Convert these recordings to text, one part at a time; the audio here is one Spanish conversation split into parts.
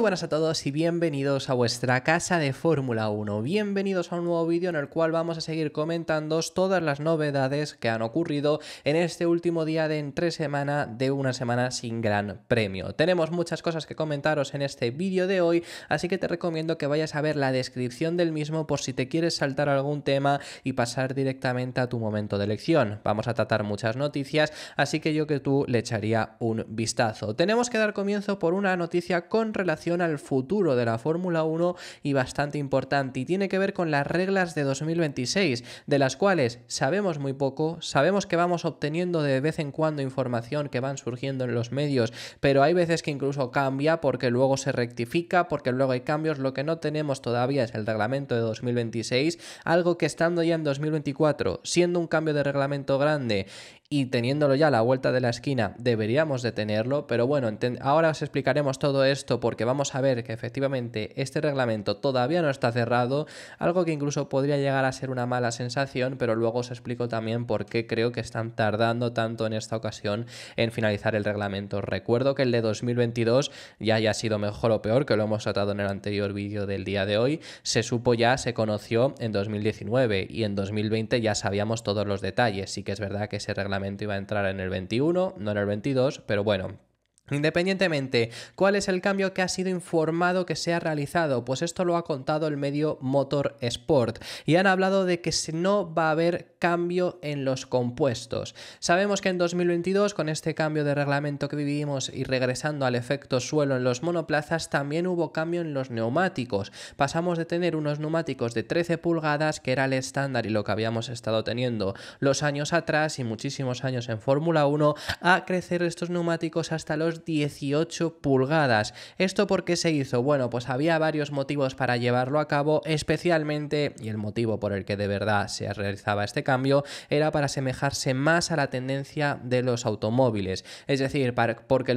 buenas a todos y bienvenidos a vuestra casa de Fórmula 1. Bienvenidos a un nuevo vídeo en el cual vamos a seguir comentando todas las novedades que han ocurrido en este último día de entre semana de una semana sin gran premio. Tenemos muchas cosas que comentaros en este vídeo de hoy, así que te recomiendo que vayas a ver la descripción del mismo por si te quieres saltar algún tema y pasar directamente a tu momento de elección. Vamos a tratar muchas noticias, así que yo que tú le echaría un vistazo. Tenemos que dar comienzo por una noticia con relación al futuro de la Fórmula 1 y bastante importante y tiene que ver con las reglas de 2026, de las cuales sabemos muy poco, sabemos que vamos obteniendo de vez en cuando información que van surgiendo en los medios, pero hay veces que incluso cambia porque luego se rectifica, porque luego hay cambios, lo que no tenemos todavía es el reglamento de 2026, algo que estando ya en 2024, siendo un cambio de reglamento grande y teniéndolo ya a la vuelta de la esquina deberíamos detenerlo, pero bueno, ahora os explicaremos todo esto porque vamos a ver que efectivamente este reglamento todavía no está cerrado, algo que incluso podría llegar a ser una mala sensación, pero luego os explico también por qué creo que están tardando tanto en esta ocasión en finalizar el reglamento. Recuerdo que el de 2022 ya haya sido mejor o peor, que lo hemos tratado en el anterior vídeo del día de hoy, se supo ya, se conoció en 2019 y en 2020 ya sabíamos todos los detalles, sí que es verdad que ese reglamento iba a entrar en el 21, no en el 22, pero bueno, Independientemente, ¿cuál es el cambio que ha sido informado que se ha realizado? Pues esto lo ha contado el medio Motor Sport y han hablado de que no va a haber cambio en los compuestos. Sabemos que en 2022, con este cambio de reglamento que vivimos y regresando al efecto suelo en los monoplazas, también hubo cambio en los neumáticos. Pasamos de tener unos neumáticos de 13 pulgadas, que era el estándar y lo que habíamos estado teniendo los años atrás y muchísimos años en Fórmula 1, a crecer estos neumáticos hasta los 18 pulgadas. ¿Esto por qué se hizo? Bueno, pues había varios motivos para llevarlo a cabo, especialmente, y el motivo por el que de verdad se realizaba este cambio, era para asemejarse más a la tendencia de los automóviles. Es decir, porque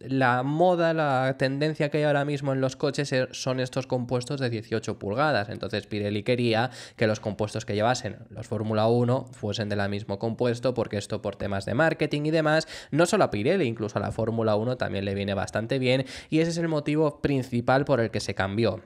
la moda, la tendencia que hay ahora mismo en los coches e-, son estos compuestos de 18 pulgadas. Entonces Pirelli quería que los compuestos que llevasen los Fórmula 1 fuesen de la mismo compuesto, porque esto por temas de marketing y demás, no solo a Pirelli, incluso a la Fórmula 1 también le viene bastante bien y ese es el motivo principal por el que se cambió.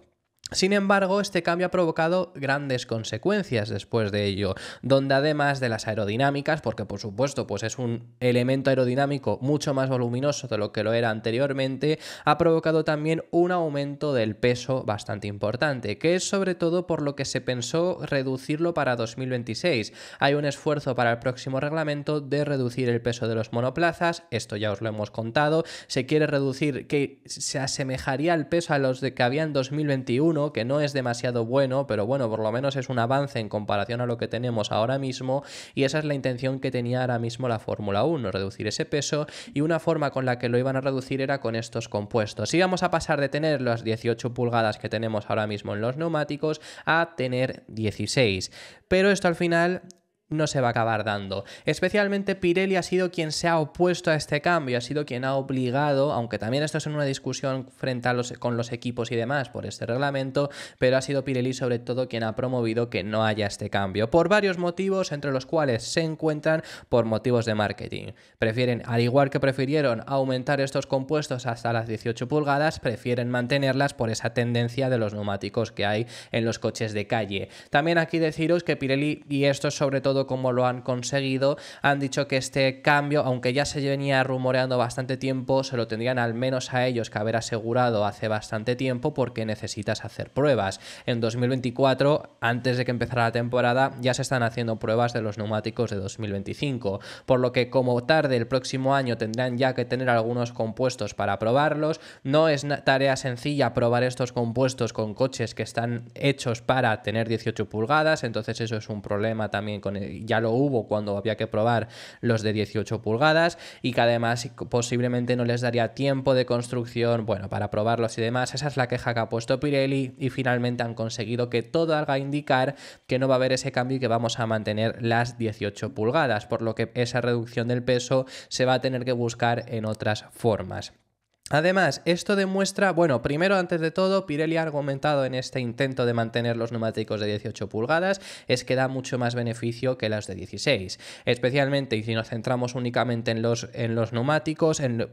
Sin embargo, este cambio ha provocado grandes consecuencias después de ello, donde además de las aerodinámicas, porque por supuesto pues es un elemento aerodinámico mucho más voluminoso de lo que lo era anteriormente, ha provocado también un aumento del peso bastante importante, que es sobre todo por lo que se pensó reducirlo para 2026. Hay un esfuerzo para el próximo reglamento de reducir el peso de los monoplazas, esto ya os lo hemos contado, se quiere reducir que se asemejaría el peso a los de que había en 2021, que no es demasiado bueno, pero bueno, por lo menos es un avance en comparación a lo que tenemos ahora mismo y esa es la intención que tenía ahora mismo la Fórmula 1, reducir ese peso y una forma con la que lo iban a reducir era con estos compuestos. íbamos vamos a pasar de tener las 18 pulgadas que tenemos ahora mismo en los neumáticos a tener 16. Pero esto al final no se va a acabar dando. Especialmente Pirelli ha sido quien se ha opuesto a este cambio, ha sido quien ha obligado, aunque también esto es en una discusión frente a los, con los equipos y demás por este reglamento, pero ha sido Pirelli sobre todo quien ha promovido que no haya este cambio, por varios motivos, entre los cuales se encuentran por motivos de marketing. Prefieren, al igual que prefirieron aumentar estos compuestos hasta las 18 pulgadas, prefieren mantenerlas por esa tendencia de los neumáticos que hay en los coches de calle. También aquí deciros que Pirelli, y esto sobre todo como lo han conseguido. Han dicho que este cambio, aunque ya se venía rumoreando bastante tiempo, se lo tendrían al menos a ellos que haber asegurado hace bastante tiempo porque necesitas hacer pruebas. En 2024, antes de que empezara la temporada, ya se están haciendo pruebas de los neumáticos de 2025, por lo que como tarde el próximo año tendrán ya que tener algunos compuestos para probarlos. No es tarea sencilla probar estos compuestos con coches que están hechos para tener 18 pulgadas, entonces eso es un problema también con el. Eh, ya lo hubo cuando había que probar los de 18 pulgadas y que además posiblemente no les daría tiempo de construcción, bueno, para probarlos y demás. Esa es la queja que ha puesto Pirelli y finalmente han conseguido que todo haga indicar que no va a haber ese cambio y que vamos a mantener las 18 pulgadas, por lo que esa reducción del peso se va a tener que buscar en otras formas. Además, esto demuestra, bueno, primero antes de todo, Pirelli ha argumentado en este intento de mantener los neumáticos de 18 pulgadas, es que da mucho más beneficio que las de 16. Especialmente, y si nos centramos únicamente en los, en los neumáticos, el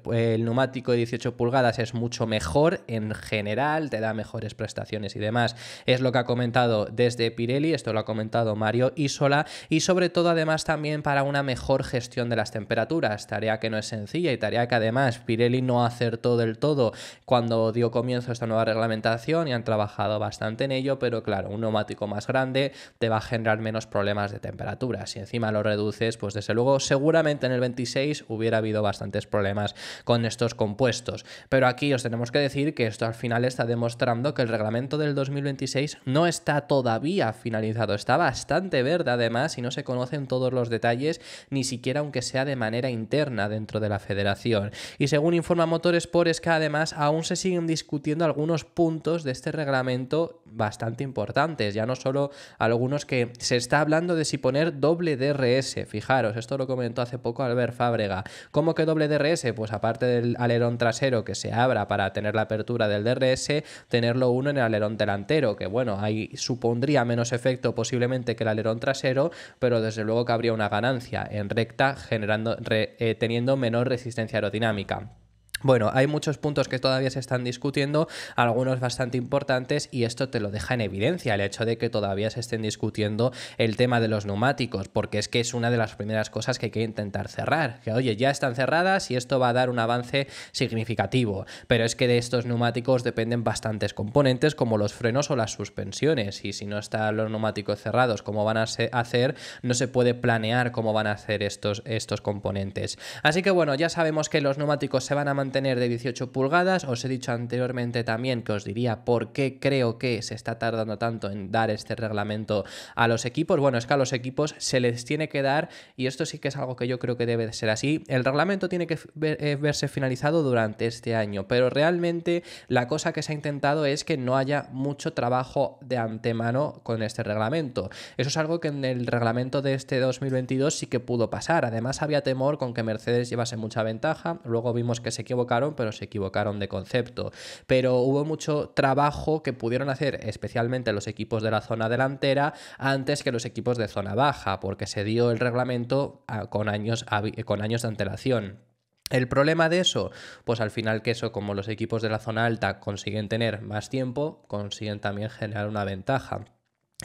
neumático de 18 pulgadas es mucho mejor en general, te da mejores prestaciones y demás. Es lo que ha comentado desde Pirelli, esto lo ha comentado Mario Isola, y sobre todo además también para una mejor gestión de las temperaturas, tarea que no es sencilla y tarea que además Pirelli no acertó del todo cuando dio comienzo esta nueva reglamentación y han trabajado bastante en ello, pero claro, un neumático más grande te va a generar menos problemas de temperatura. Si encima lo reduces, pues desde luego seguramente en el 26 hubiera habido bastantes problemas con estos compuestos. Pero aquí os tenemos que decir que esto al final está demostrando que el reglamento del 2026 no está todavía finalizado, está bastante verde además y no se conocen todos los detalles, ni siquiera aunque sea de manera interna dentro de la federación. Y según informa Motores por es que además aún se siguen discutiendo algunos puntos de este reglamento bastante importantes, ya no solo algunos que se está hablando de si poner doble DRS, fijaros, esto lo comentó hace poco Albert Fábrega, ¿cómo que doble DRS? Pues aparte del alerón trasero que se abra para tener la apertura del DRS, tenerlo uno en el alerón delantero, que bueno, ahí supondría menos efecto posiblemente que el alerón trasero, pero desde luego que habría una ganancia en recta generando, eh, teniendo menor resistencia aerodinámica. Bueno, hay muchos puntos que todavía se están discutiendo, algunos bastante importantes, y esto te lo deja en evidencia, el hecho de que todavía se estén discutiendo el tema de los neumáticos, porque es que es una de las primeras cosas que hay que intentar cerrar. Que oye, ya están cerradas y esto va a dar un avance significativo, pero es que de estos neumáticos dependen bastantes componentes como los frenos o las suspensiones, y si no están los neumáticos cerrados, ¿cómo van a hacer, no se puede planear cómo van a hacer estos, estos componentes. Así que bueno, ya sabemos que los neumáticos se van a mantener tener de 18 pulgadas. Os he dicho anteriormente también que os diría por qué creo que se está tardando tanto en dar este reglamento a los equipos. Bueno, es que a los equipos se les tiene que dar, y esto sí que es algo que yo creo que debe ser así, el reglamento tiene que eh, verse finalizado durante este año, pero realmente la cosa que se ha intentado es que no haya mucho trabajo de antemano con este reglamento. Eso es algo que en el reglamento de este 2022 sí que pudo pasar. Además había temor con que Mercedes llevase mucha ventaja, luego vimos que se equivocaron, pero se equivocaron de concepto. Pero hubo mucho trabajo que pudieron hacer especialmente los equipos de la zona delantera antes que los equipos de zona baja, porque se dio el reglamento ah, con años, eh, con años de antelación. El problema de eso, pues al final que eso, como los equipos de la zona alta consiguen tener más tiempo, consiguen también generar una ventaja.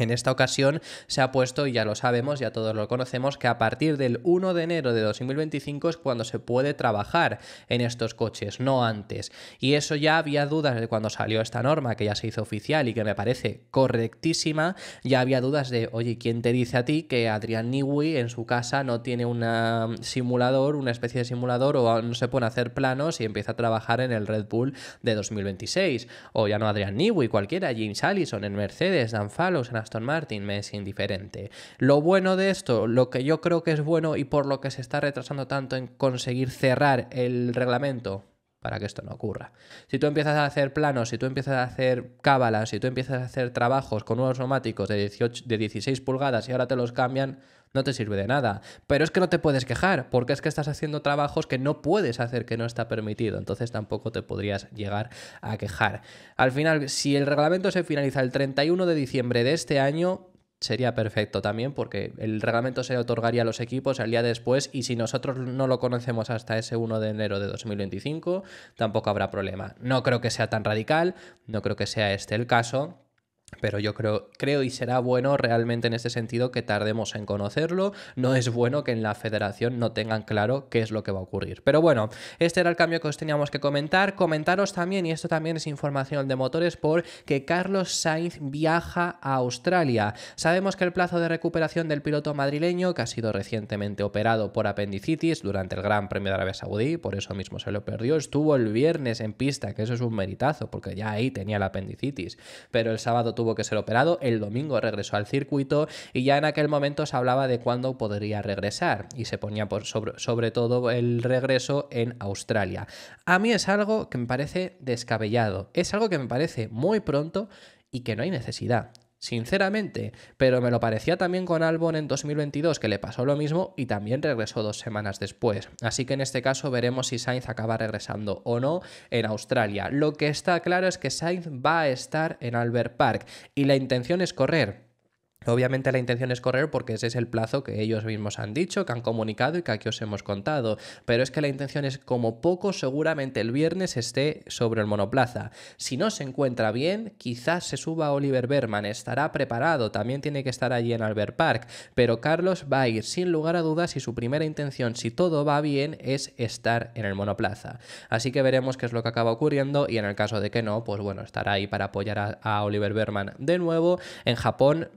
En esta ocasión se ha puesto, y ya lo sabemos, ya todos lo conocemos, que a partir del 1 de enero de 2025 es cuando se puede trabajar en estos coches, no antes. Y eso ya había dudas de cuando salió esta norma, que ya se hizo oficial y que me parece correctísima, ya había dudas de, oye, ¿quién te dice a ti que Adrian Newey en su casa no tiene un mm, simulador, una especie de simulador, o no se pone a hacer planos y empieza a trabajar en el Red Bull de 2026? O ya no Adrian Newey, cualquiera, James Allison en Mercedes, Dan Fallows en Aston Martin me es indiferente. Lo bueno de esto, lo que yo creo que es bueno y por lo que se está retrasando tanto en conseguir cerrar el reglamento para que esto no ocurra. Si tú empiezas a hacer planos, si tú empiezas a hacer cábalas, si tú empiezas a hacer trabajos con nuevos neumáticos de, de 16 pulgadas y ahora te los cambian, no te sirve de nada. Pero es que no te puedes quejar, porque es que estás haciendo trabajos que no puedes hacer, que no está permitido. Entonces tampoco te podrías llegar a quejar. Al final, si el reglamento se finaliza el 31 de diciembre de este año, sería perfecto también porque el reglamento se otorgaría a los equipos al día después y si nosotros no lo conocemos hasta ese 1 de enero de 2025 tampoco habrá problema. No creo que sea tan radical, no creo que sea este el caso, pero yo creo, creo y será bueno realmente en este sentido que tardemos en conocerlo. No es bueno que en la federación no tengan claro qué es lo que va a ocurrir. Pero bueno, este era el cambio que os teníamos que comentar. Comentaros también, y esto también es información de motores, por que Carlos Sainz viaja a Australia. Sabemos que el plazo de recuperación del piloto madrileño, que ha sido recientemente operado por apendicitis durante el Gran Premio de Arabia Saudí, por eso mismo se lo perdió, estuvo el viernes en pista, que eso es un meritazo, porque ya ahí tenía la apendicitis. Pero el sábado tuvo que ser operado, el domingo regresó al circuito y ya en aquel momento se hablaba de cuándo podría regresar y se ponía por sobre, sobre todo el regreso en Australia. A mí es algo que me parece descabellado, es algo que me parece muy pronto y que no hay necesidad sinceramente, pero me lo parecía también con Albon en 2022, que le pasó lo mismo y también regresó dos semanas después. Así que en este caso veremos si Sainz acaba regresando o no en Australia. Lo que está claro es que Sainz va a estar en Albert Park y la intención es correr. Obviamente la intención es correr porque ese es el plazo que ellos mismos han dicho, que han comunicado y que aquí os hemos contado, pero es que la intención es como poco seguramente el viernes esté sobre el monoplaza. Si no se encuentra bien, quizás se suba Oliver Berman, estará preparado, también tiene que estar allí en Albert Park, pero Carlos va a ir sin lugar a dudas y su primera intención, si todo va bien, es estar en el monoplaza. Así que veremos qué es lo que acaba ocurriendo y en el caso de que no, pues bueno, estará ahí para apoyar a, a Oliver Berman de nuevo. En Japón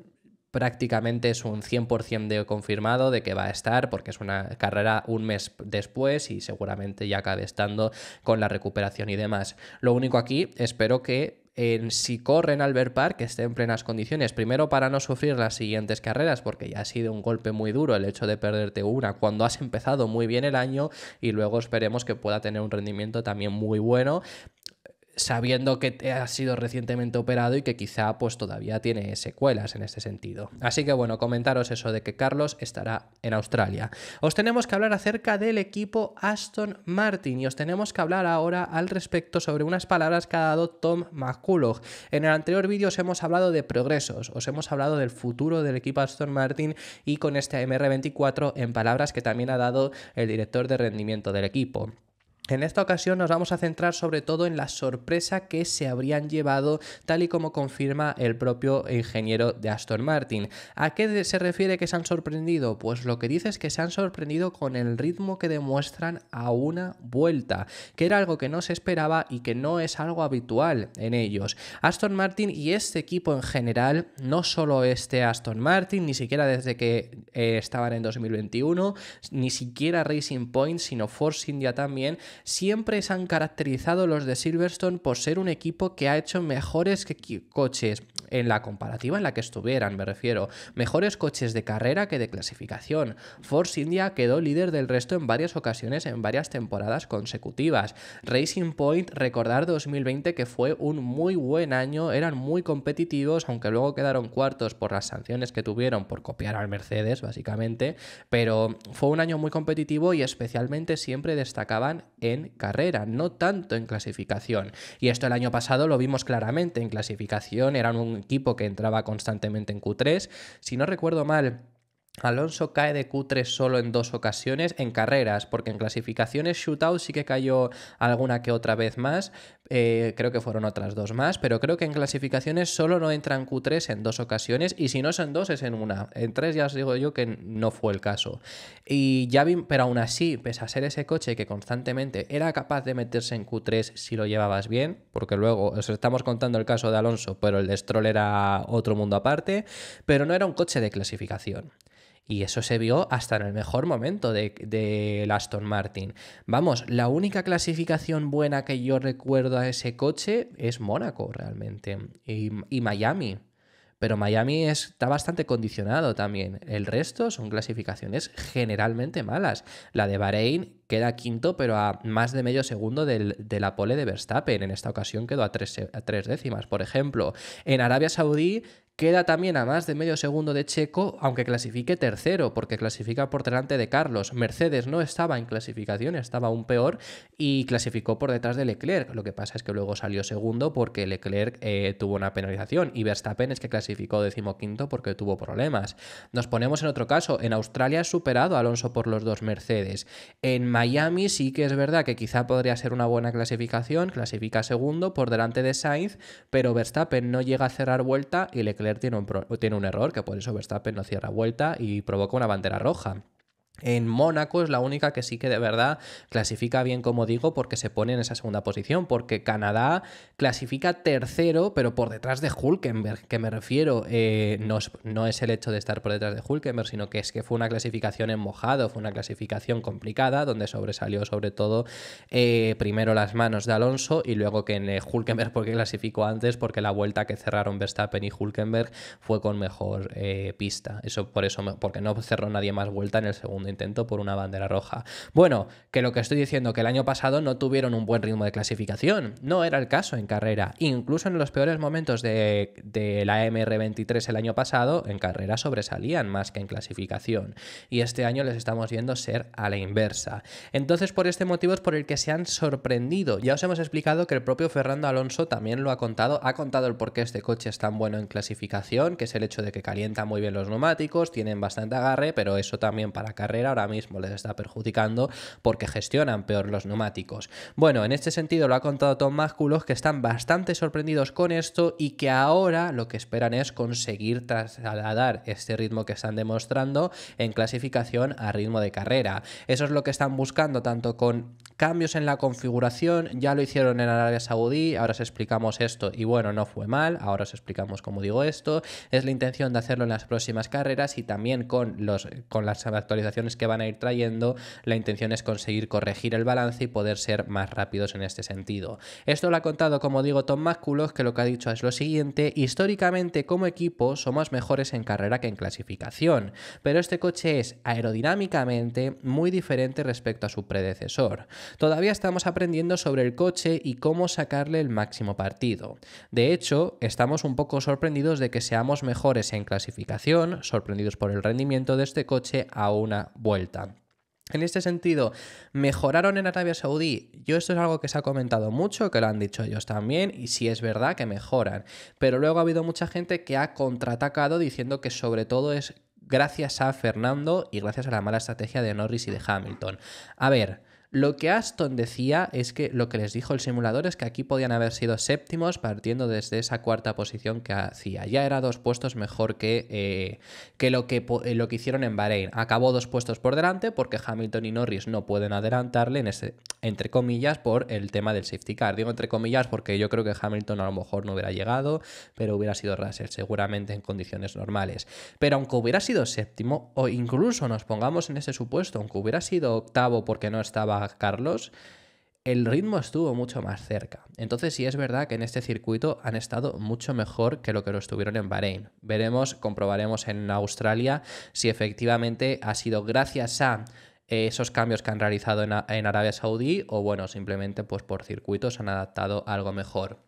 prácticamente es un 100% de confirmado de que va a estar, porque es una carrera un mes después y seguramente ya acabe estando con la recuperación y demás. Lo único aquí, espero que en si corren Albert Park, que esté en plenas condiciones. Primero, para no sufrir las siguientes carreras, porque ya ha sido un golpe muy duro el hecho de perderte una cuando has empezado muy bien el año, y luego esperemos que pueda tener un rendimiento también muy bueno sabiendo que ha sido recientemente operado y que quizá pues todavía tiene secuelas en este sentido. Así que bueno, comentaros eso de que Carlos estará en Australia. Os tenemos que hablar acerca del equipo Aston Martin y os tenemos que hablar ahora al respecto sobre unas palabras que ha dado Tom McCulloch. En el anterior vídeo os hemos hablado de progresos, os hemos hablado del futuro del equipo Aston Martin y con este MR24 en palabras que también ha dado el director de rendimiento del equipo. En esta ocasión nos vamos a centrar sobre todo en la sorpresa que se habrían llevado, tal y como confirma el propio ingeniero de Aston Martin. ¿A qué se refiere que se han sorprendido? Pues lo que dice es que se han sorprendido con el ritmo que demuestran a una vuelta, que era algo que no se esperaba y que no es algo habitual en ellos. Aston Martin y este equipo en general, no solo este Aston Martin, ni siquiera desde que eh, estaban en 2021, ni siquiera Racing Point, sino Force India también, siempre se han caracterizado los de Silverstone por ser un equipo que ha hecho mejores que coches en la comparativa en la que estuvieran, me refiero. Mejores coches de carrera que de clasificación. Force India quedó líder del resto en varias ocasiones en varias temporadas consecutivas. Racing Point, recordar 2020 que fue un muy buen año, eran muy competitivos, aunque luego quedaron cuartos por las sanciones que tuvieron por copiar al Mercedes, básicamente, pero fue un año muy competitivo y especialmente siempre destacaban en carrera, no tanto en clasificación. Y esto el año pasado lo vimos claramente, en clasificación eran un equipo que entraba constantemente en Q3. Si no recuerdo mal, Alonso cae de Q3 solo en dos ocasiones en carreras, porque en clasificaciones shootout sí que cayó alguna que otra vez más, eh, creo que fueron otras dos más, pero creo que en clasificaciones solo no entra en Q3 en dos ocasiones, y si no son dos es en una, en tres ya os digo yo que no fue el caso. Y ya pero aún así, pese a ser ese coche que constantemente era capaz de meterse en Q3 si lo llevabas bien, porque luego os estamos contando el caso de Alonso, pero el de Stroll era otro mundo aparte, pero no era un coche de clasificación. Y eso se vio hasta en el mejor momento de, Aston Martin. Vamos, la única clasificación buena que yo recuerdo a ese coche es Mónaco realmente y, Miami. Pero Miami está bastante condicionado también. El resto son clasificaciones generalmente malas. La de Bahrein queda quinto, pero a más de medio segundo de la pole de Verstappen. En esta ocasión quedó a a tres décimas, por ejemplo. En Arabia Saudí Queda también a más de medio segundo de Checo, aunque clasifique tercero, porque clasifica por delante de Carlos. Mercedes no estaba en clasificación, estaba aún peor y clasificó por detrás de Leclerc. Lo que pasa es que luego salió segundo porque Leclerc eh, tuvo una penalización y Verstappen es que clasificó decimoquinto porque tuvo problemas. Nos ponemos en otro caso. En Australia ha superado a Alonso por los dos Mercedes. En Miami sí que es verdad que quizá podría ser una buena clasificación, clasifica segundo por delante de Sainz, pero Verstappen no llega a cerrar vuelta y Leclerc tiene un, tiene un error, que por eso Verstappen no cierra vuelta y provoca una bandera roja. En Mónaco es la única que sí que de verdad clasifica bien, como digo, porque se pone en esa segunda posición, porque Canadá clasifica tercero, pero por detrás de Hulkenberg, que me refiero, eh, no, es, el hecho de estar por detrás de Hulkenberg, sino que es que fue una clasificación en mojado, fue una clasificación complicada, donde sobresalió sobre todo eh, primero las manos de Alonso y luego que en eh, Hulkenberg, porque clasificó antes, porque la vuelta que cerraron Verstappen y Hulkenberg fue con mejor pista. Eso por eso, porque no cerró nadie más vuelta en el segundo intento por una bandera roja. Bueno, que lo que estoy diciendo, que el año pasado no tuvieron un buen ritmo de clasificación. No era el caso en carrera. Incluso en los peores momentos de, la MR23 el año pasado, en carrera sobresalían más que en clasificación. Y este año les estamos viendo ser a la inversa. Entonces, por este motivo es por el que se han sorprendido. Ya os hemos explicado que el propio Fernando Alonso también lo ha contado. Ha contado el por qué este coche es tan bueno en clasificación, que es el hecho de que calienta muy bien los neumáticos, tienen bastante agarre, pero eso también para carrera ahora mismo les está perjudicando porque gestionan peor los neumáticos. Bueno, en este sentido lo ha contado Tom Másculos que están bastante sorprendidos con esto y que ahora lo que esperan es conseguir trasladar este ritmo que están demostrando en clasificación a ritmo de carrera. Eso es lo que están buscando tanto con cambios en la configuración, ya lo hicieron en Arabia Saudí, ahora os explicamos esto y bueno, no fue mal, ahora os explicamos cómo digo esto, es la intención de hacerlo en las próximas carreras y también con, los, con las actualizaciones que van a ir trayendo, la intención es conseguir corregir el balance y poder ser más rápidos en este sentido. Esto lo ha contado, como digo, Tom Másculos, que lo que ha dicho es lo siguiente, históricamente como equipo somos mejores en carrera que en clasificación, pero este coche es aerodinámicamente muy diferente respecto a su predecesor. Todavía estamos aprendiendo sobre el coche y cómo sacarle el máximo partido. De hecho, estamos un poco sorprendidos de que seamos mejores en clasificación, sorprendidos por el rendimiento de este coche a una vuelta. En este sentido, mejoraron en Arabia Saudí. Yo esto es algo que se ha comentado mucho, que lo han dicho ellos también, y sí es verdad que mejoran. Pero luego ha habido mucha gente que ha contraatacado diciendo que sobre todo es gracias a Fernando y gracias a la mala estrategia de Norris y de Hamilton. A ver, lo que Aston decía es que lo que les dijo el simulador es que aquí podían haber sido séptimos partiendo desde esa cuarta posición que hacía. Ya era dos puestos mejor que, eh, que, lo, que eh, lo que hicieron en Bahrein. Acabó dos puestos por delante porque Hamilton y Norris no pueden adelantarle, en ese, entre comillas, por el tema del safety car. Digo entre comillas porque yo creo que Hamilton a lo mejor no hubiera llegado, pero hubiera sido Russell seguramente en condiciones normales. Pero aunque hubiera sido séptimo, o incluso nos pongamos en ese supuesto, aunque hubiera sido octavo porque no estaba Carlos, el ritmo estuvo mucho más cerca. Entonces si es verdad que en este circuito han estado mucho mejor que lo que lo estuvieron en Bahrein. Veremos, comprobaremos en Australia si efectivamente ha sido gracias a eh, esos cambios que han realizado en, Arabia Saudí o bueno, simplemente pues por circuitos han adaptado algo mejor.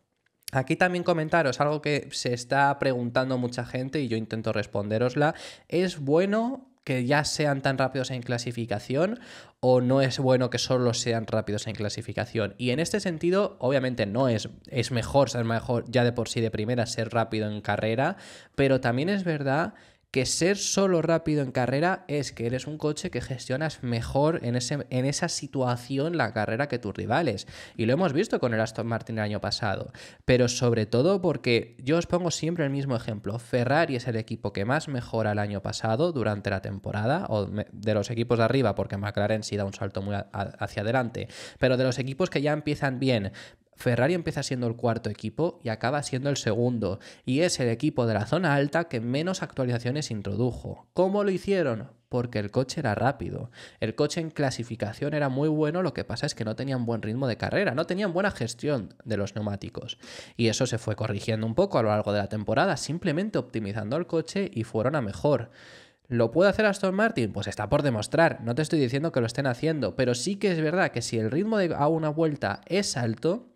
Aquí también comentaros algo que se está preguntando mucha gente y yo intento responderosla. ¿Es bueno que ya sean tan rápidos en clasificación o no es bueno que solo sean rápidos en clasificación. Y en este sentido, obviamente no es, es mejor ser mejor ya de por sí de primera, ser rápido en carrera, pero también es verdad que ser solo rápido en carrera es que eres un coche que gestionas mejor en, ese, en esa situación la carrera que tus rivales. Y lo hemos visto con el Aston Martin el año pasado. Pero sobre todo porque yo os pongo siempre el mismo ejemplo. Ferrari es el equipo que más mejora el año pasado durante la temporada, o de los equipos de arriba, porque McLaren sí da un salto muy hacia adelante. Pero de los equipos que ya empiezan bien, Ferrari empieza siendo el cuarto equipo y acaba siendo el segundo, y es el equipo de la zona alta que menos actualizaciones introdujo. ¿Cómo lo hicieron? porque el coche era rápido. El coche en clasificación era muy bueno, lo que pasa es que no tenían buen ritmo de carrera, no tenían buena gestión de los neumáticos. Y eso se fue corrigiendo un poco a lo largo de la temporada, simplemente optimizando el coche y fueron a mejor. ¿Lo puede hacer Aston Martin? Pues está por demostrar. No te estoy diciendo que lo estén haciendo, pero sí que es verdad que si el ritmo de a una vuelta es alto,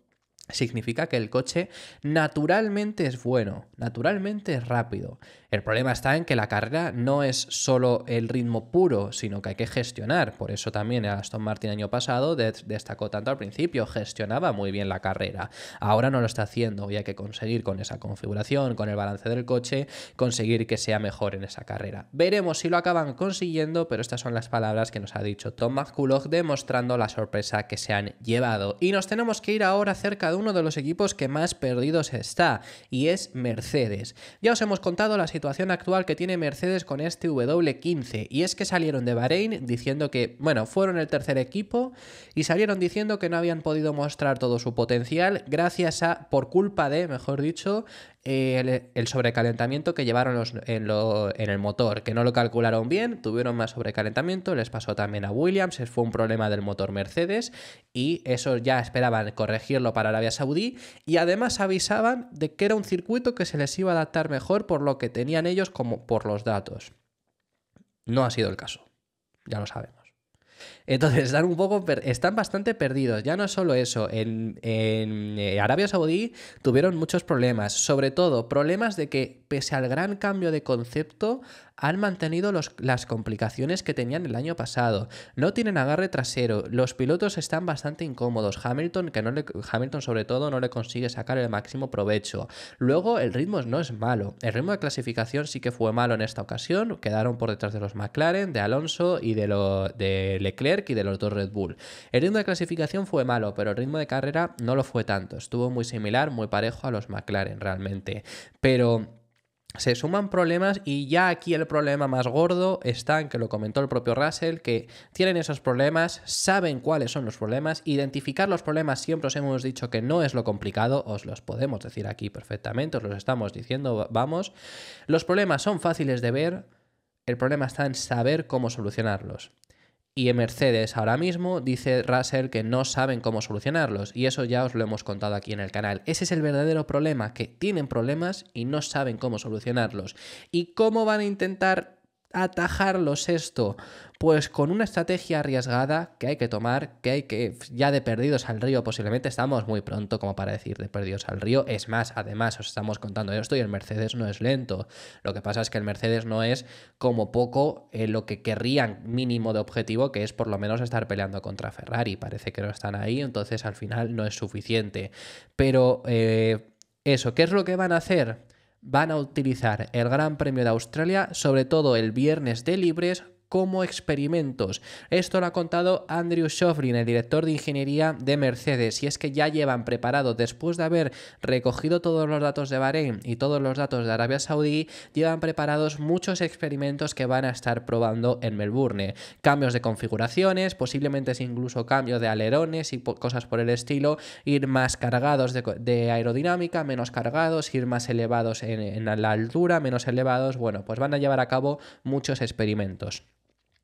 significa que el coche naturalmente es bueno, naturalmente es rápido. El problema está en que la carrera no es solo el ritmo puro, sino que hay que gestionar. Por eso también Aston Martin año pasado destacó tanto al principio, gestionaba muy bien la carrera. Ahora no lo está haciendo y hay que conseguir con esa configuración, con el balance del coche, conseguir que sea mejor en esa carrera. Veremos si lo acaban consiguiendo, pero estas son las palabras que nos ha dicho Tom McCulloch demostrando la sorpresa que se han llevado. Y nos tenemos que ir ahora cerca de uno de los equipos que más perdidos está, y es Mercedes. Ya os hemos contado la situación actual que tiene Mercedes con este W15, y es que salieron de Bahrein diciendo que, bueno, fueron el tercer equipo y salieron diciendo que no habían podido mostrar todo su potencial gracias a, por culpa de, mejor dicho, eh, el, sobrecalentamiento que llevaron en, el motor, que no lo calcularon bien, tuvieron más sobrecalentamiento, les pasó también a Williams, fue un problema del motor Mercedes y eso ya esperaban corregirlo para Arabia Saudí y además avisaban de que era un circuito que se les iba a adaptar mejor por lo que tenían ellos como por los datos. No ha sido el caso, ya lo sabemos. Entonces están un poco, están bastante perdidos. Ya no es solo eso, en, eh, Arabia Saudí tuvieron muchos problemas, sobre todo problemas de que pese al gran cambio de concepto, han mantenido las complicaciones que tenían el año pasado. No tienen agarre trasero, los pilotos están bastante incómodos. Hamilton, que no le, Hamilton sobre todo no le consigue sacar el máximo provecho. Luego el ritmo no es malo. El ritmo de clasificación sí que fue malo en esta ocasión. Quedaron por detrás de los McLaren, de Alonso y de, lo, de Leclerc y de los dos Red Bull. El ritmo de clasificación fue malo, pero el ritmo de carrera no lo fue tanto. Estuvo muy similar, muy parejo a los McLaren realmente. Pero se suman problemas y ya aquí el problema más gordo está en que lo comentó el propio Russell, que tienen esos problemas, saben cuáles son los problemas, identificar los problemas siempre os hemos dicho que no es lo complicado, os los podemos decir aquí perfectamente, os los estamos diciendo, vamos, los problemas son fáciles de ver, el problema está en saber cómo solucionarlos y Mercedes ahora mismo dice Russell que no saben cómo solucionarlos y eso ya os lo hemos contado aquí en el canal. Ese es el verdadero problema, que tienen problemas y no saben cómo solucionarlos. ¿Y cómo van a intentar atajarlos esto? Pues con una estrategia arriesgada que hay que tomar, que hay que ya de perdidos al río, posiblemente estamos muy pronto como para decir de perdidos al río. Es más, además os estamos contando esto y el Mercedes no es lento. Lo que pasa es que el Mercedes no es como poco eh, lo que querrían mínimo de objetivo, que es por lo menos estar peleando contra Ferrari. Parece que no están ahí, entonces al final no es suficiente. Pero eh, eso, ¿qué es lo que van a hacer? van a utilizar el Gran Premio de Australia, sobre todo el viernes de libres, como experimentos. Esto lo ha contado Andrew Shofrin, el director de ingeniería de Mercedes, y es que ya llevan preparado, después de haber recogido todos los datos de Bahrein y todos los datos de Arabia Saudí, llevan preparados muchos experimentos que van a estar probando en Melbourne. Cambios de configuraciones, posiblemente incluso cambio de alerones y cosas por el estilo, ir más cargados de, aerodinámica, menos cargados, ir más elevados en la altura, menos elevados, bueno, pues van a llevar a cabo muchos experimentos.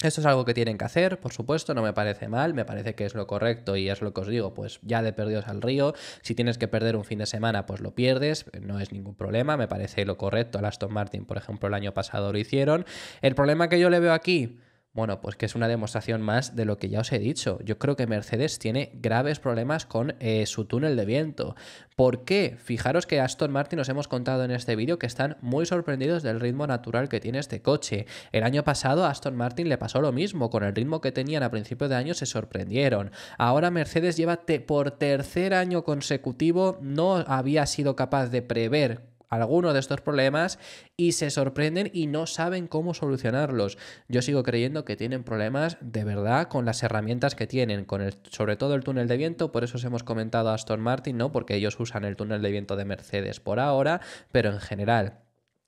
Esto es algo que tienen que hacer, por supuesto, no me parece mal, me parece que es lo correcto y es lo que os digo, pues ya de perdidos al río, si tienes que perder un fin de semana, pues lo pierdes, no es ningún problema, me parece lo correcto, Al Aston Martin, por ejemplo, el año pasado lo hicieron. El problema que yo le veo aquí, bueno, pues que es una demostración más de lo que ya os he dicho. Yo creo que Mercedes tiene graves problemas con eh, su túnel de viento. ¿Por qué? Fijaros que Aston Martin os hemos contado en este vídeo que están muy sorprendidos del ritmo natural que tiene este coche. El año pasado a Aston Martin le pasó lo mismo, con el ritmo que tenían a principio de año se sorprendieron. Ahora Mercedes lleva por tercer año consecutivo, no había sido capaz de prever alguno de estos problemas y se sorprenden y no saben cómo solucionarlos. Yo sigo creyendo que tienen problemas de verdad con las herramientas que tienen, con el, sobre todo el túnel de viento, por eso os hemos comentado a Aston Martin, ¿no? Porque ellos usan el túnel de viento de Mercedes por ahora, pero en general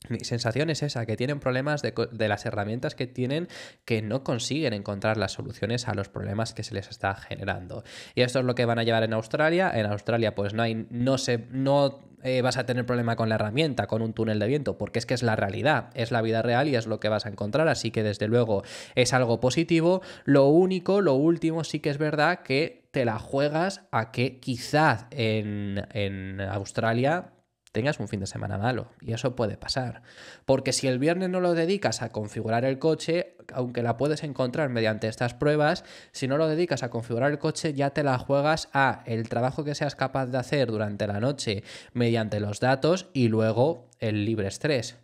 mi sensación es esa, que tienen problemas de, las herramientas que tienen que no consiguen encontrar las soluciones a los problemas que se les está generando. Y esto es lo que van a llevar en Australia. En Australia pues no hay, no se, no eh, vas a tener problema con la herramienta, con un túnel de viento, porque es que es la realidad, es la vida real y es lo que vas a encontrar, así que desde luego es algo positivo. Lo único, lo último, sí que es verdad que te la juegas a que quizás en, en Australia tengas un fin de semana malo. Y eso puede pasar. Porque si el viernes no lo dedicas a configurar el coche, aunque la puedes encontrar mediante estas pruebas, si no lo dedicas a configurar el coche, ya te la juegas a el trabajo que seas capaz de hacer durante la noche mediante los datos y luego el libre estrés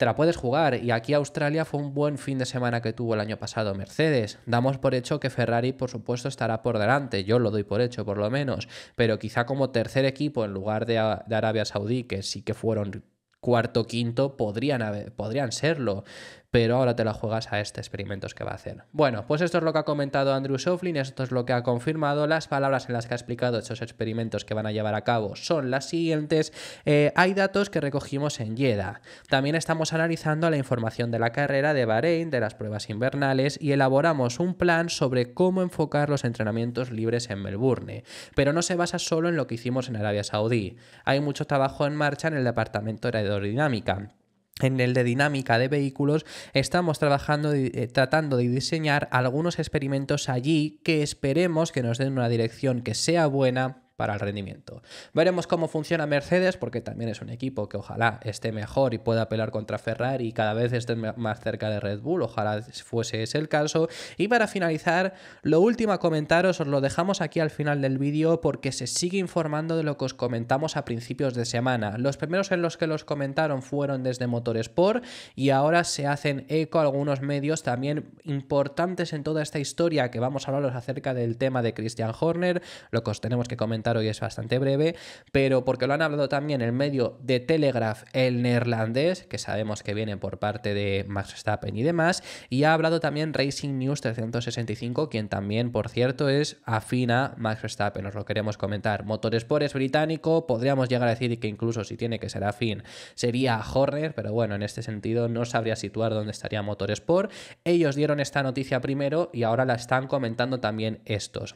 te la puedes jugar. Y aquí Australia fue un buen fin de semana que tuvo el año pasado Mercedes. Damos por hecho que Ferrari, por supuesto, estará por delante. Yo lo doy por hecho, por lo menos. Pero quizá como tercer equipo, en lugar de, Arabia Saudí, que sí que fueron cuarto, quinto, podrían, podrían serlo pero ahora te la juegas a este experimentos que va a hacer. Bueno, pues esto es lo que ha comentado Andrew Soflin, esto es lo que ha confirmado, las palabras en las que ha explicado estos experimentos que van a llevar a cabo son las siguientes. Eh, hay datos que recogimos en YEDA. También estamos analizando la información de la carrera de Bahrein, de las pruebas invernales y elaboramos un plan sobre cómo enfocar los entrenamientos libres en Melbourne. Pero no se basa solo en lo que hicimos en Arabia Saudí. Hay mucho trabajo en marcha en el departamento de aerodinámica en el de dinámica de vehículos estamos trabajando, eh, tratando de diseñar algunos experimentos allí que esperemos que nos den una dirección que sea buena para el rendimiento. Veremos cómo funciona Mercedes, porque también es un equipo que ojalá esté mejor y pueda pelear contra Ferrari y cada vez esté más cerca de Red Bull, ojalá fuese ese el caso. Y para finalizar, lo último a comentaros, os lo dejamos aquí al final del vídeo porque se sigue informando de lo que os comentamos a principios de semana. Los primeros en los que los comentaron fueron desde Motorsport y ahora se hacen eco algunos medios también importantes en toda esta historia que vamos a hablaros acerca del tema de Christian Horner, lo que os tenemos que comentar y hoy es bastante breve, pero porque lo han hablado también el medio de Telegraph, el neerlandés, que sabemos que viene por parte de Max Verstappen y demás, y ha hablado también Racing News 365, quien también, por cierto, es afina Max Verstappen, os lo queremos comentar. Motorsport es británico, podríamos llegar a decir que incluso si tiene que ser afín, sería Horner, pero bueno, en este sentido no sabría situar dónde estaría Motorsport. Ellos dieron esta noticia primero y ahora la están comentando también estos.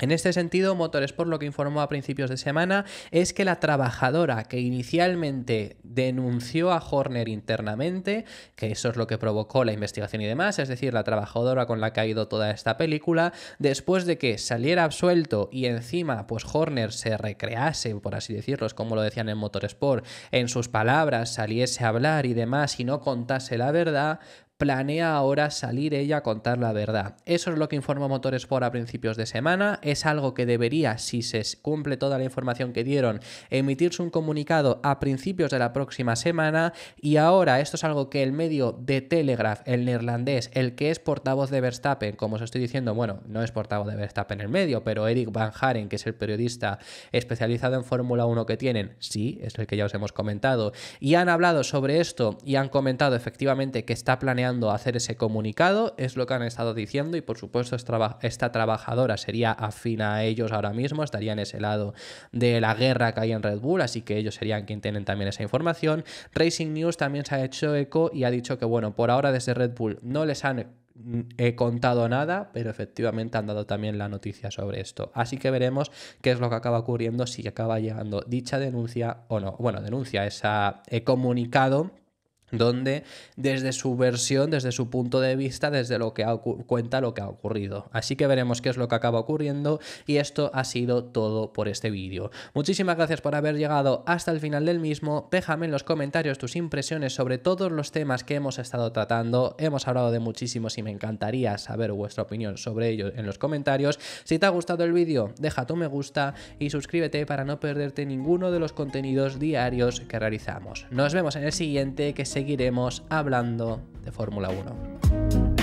En este sentido, Motorsport lo que informó a principios de semana es que la trabajadora que inicialmente denunció a Horner internamente, que eso es lo que provocó la investigación y demás, es decir, la trabajadora con la que ha ido toda esta película, después de que saliera absuelto y encima pues Horner se recrease, por así decirlo, es como lo decían en Motorsport, en sus palabras, saliese a hablar y demás y no contase la verdad, planea ahora salir ella a contar la verdad. Eso es lo que informó Motorsport a principios de semana. Es algo que debería, si se cumple toda la información que dieron, emitirse un comunicado a principios de la próxima semana. Y ahora esto es algo que el medio de Telegraph, el neerlandés, el que es portavoz de Verstappen, como os estoy diciendo, bueno, no es portavoz de Verstappen el medio, pero Eric Van Haren, que es el periodista especializado en Fórmula 1 que tienen, sí, es el que ya os hemos comentado, y han hablado sobre esto y han comentado efectivamente que está planeando hacer ese comunicado, es lo que han estado diciendo y por supuesto esta trabajadora sería afina a ellos ahora mismo, estaría en ese lado de la guerra que hay en Red Bull, así que ellos serían quien tienen también esa información. Racing News también se ha hecho eco y ha dicho que bueno, por ahora desde Red Bull no les han mm, contado nada, pero efectivamente han dado también la noticia sobre esto. Así que veremos qué es lo que acaba ocurriendo, si acaba llegando dicha denuncia o no. Bueno, denuncia, esa comunicado donde desde su versión, desde su punto de vista, desde lo que cuenta lo que ha ocurrido. Así que veremos qué es lo que acaba ocurriendo y esto ha sido todo por este vídeo. Muchísimas gracias por haber llegado hasta el final del mismo. Déjame en los comentarios tus impresiones sobre todos los temas que hemos estado tratando. Hemos hablado de muchísimos y me encantaría saber vuestra opinión sobre ello en los comentarios. Si te ha gustado el vídeo, deja tu me gusta y suscríbete para no perderte ninguno de los contenidos diarios que realizamos. Nos vemos en el siguiente que se seguiremos hablando de Fórmula 1.